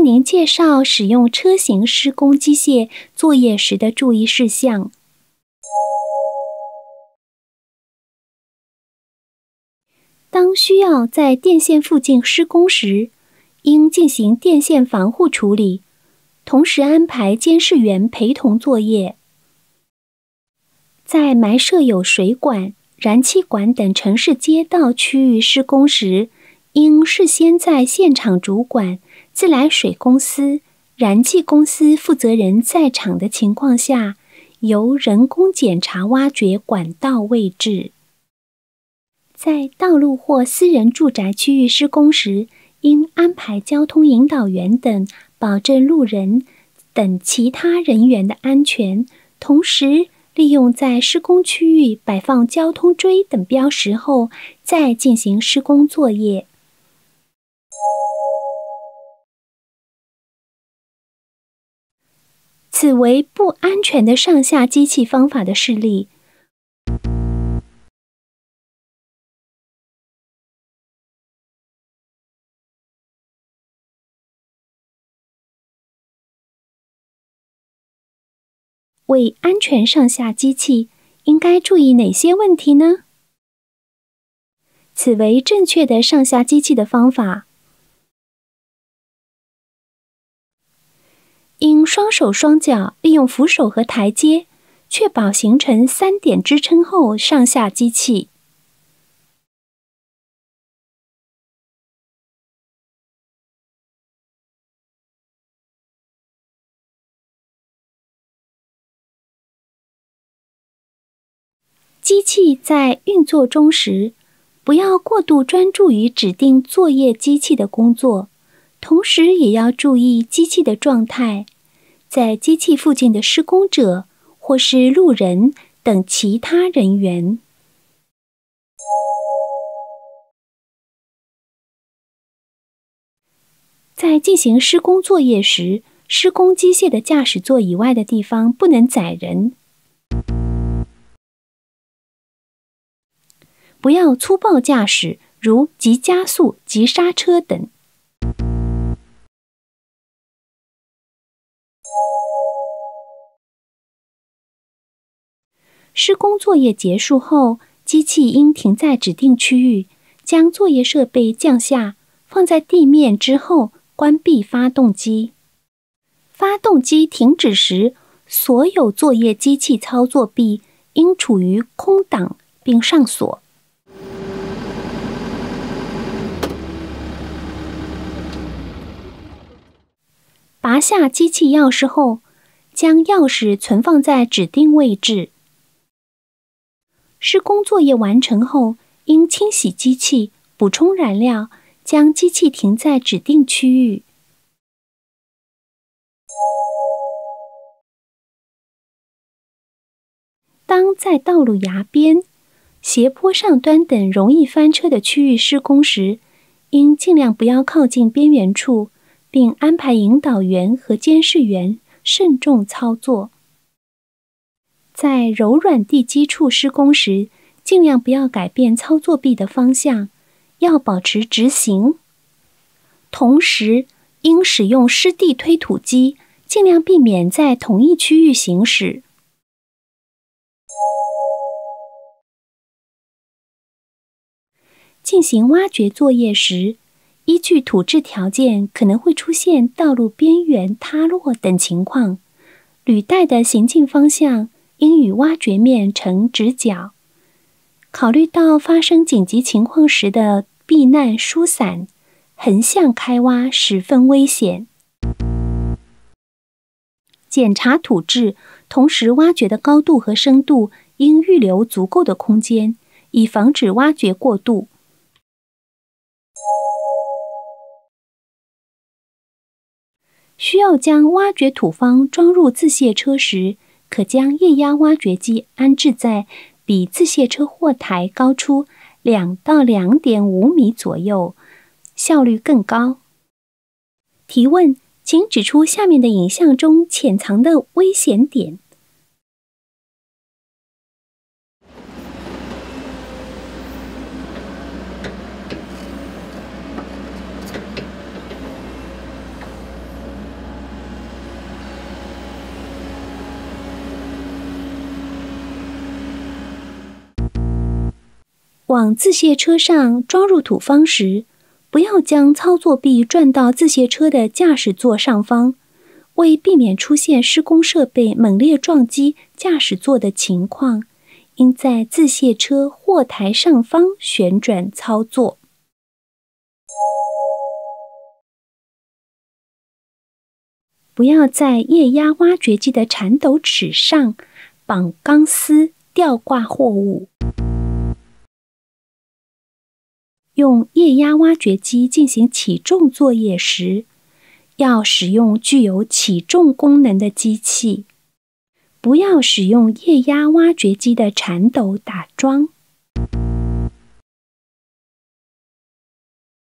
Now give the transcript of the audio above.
为您介绍使用车型施工机械作业时的注意事项。当需要在电线附近施工时，应进行电线防护处理，同时安排监视员陪同作业。在埋设有水管、燃气管等城市街道区域施工时，应事先在现场主管。自来水公司、燃气公司负责人在场的情况下，由人工检查挖掘管道位置。在道路或私人住宅区域施工时，应安排交通引导员等，保证路人等其他人员的安全。同时，利用在施工区域摆放交通锥等标识后，再进行施工作业。此为不安全的上下机器方法的事例。为安全上下机器，应该注意哪些问题呢？此为正确的上下机器的方法。应双手双脚利用扶手和台阶，确保形成三点支撑后上下机器。机器在运作中时，不要过度专注于指定作业机器的工作。同时也要注意机器的状态，在机器附近的施工者或是路人等其他人员。在进行施工作业时，施工机械的驾驶座以外的地方不能载人。不要粗暴驾驶，如急加速、急刹车等。施工作业结束后，机器应停在指定区域，将作业设备降下，放在地面之后，关闭发动机。发动机停止时，所有作业机器操作臂应处于空档并上锁。拔下机器钥匙后，将钥匙存放在指定位置。施工作业完成后，应清洗机器、补充燃料，将机器停在指定区域。当在道路崖边、斜坡上端等容易翻车的区域施工时，应尽量不要靠近边缘处，并安排引导员和监视员，慎重操作。在柔软地基处施工时，尽量不要改变操作臂的方向，要保持直行。同时，应使用湿地推土机，尽量避免在同一区域行驶。进行挖掘作业时，依据土质条件，可能会出现道路边缘塌落等情况。履带的行进方向。应与挖掘面成直角。考虑到发生紧急情况时的避难疏散，横向开挖十分危险。检查土质，同时挖掘的高度和深度应预留足够的空间，以防止挖掘过度。需要将挖掘土方装入自卸车时。可将液压挖掘机安置在比自卸车货台高出两到两点五米左右，效率更高。提问，请指出下面的影像中潜藏的危险点。往自卸车上装入土方时，不要将操作臂转到自卸车的驾驶座上方，为避免出现施工设备猛烈撞击驾驶座的情况，应在自卸车货台上方旋转操作。不要在液压挖掘机的铲斗齿上绑钢丝吊挂货物。用液压挖掘机进行起重作业时，要使用具有起重功能的机器，不要使用液压挖掘机的铲斗打桩。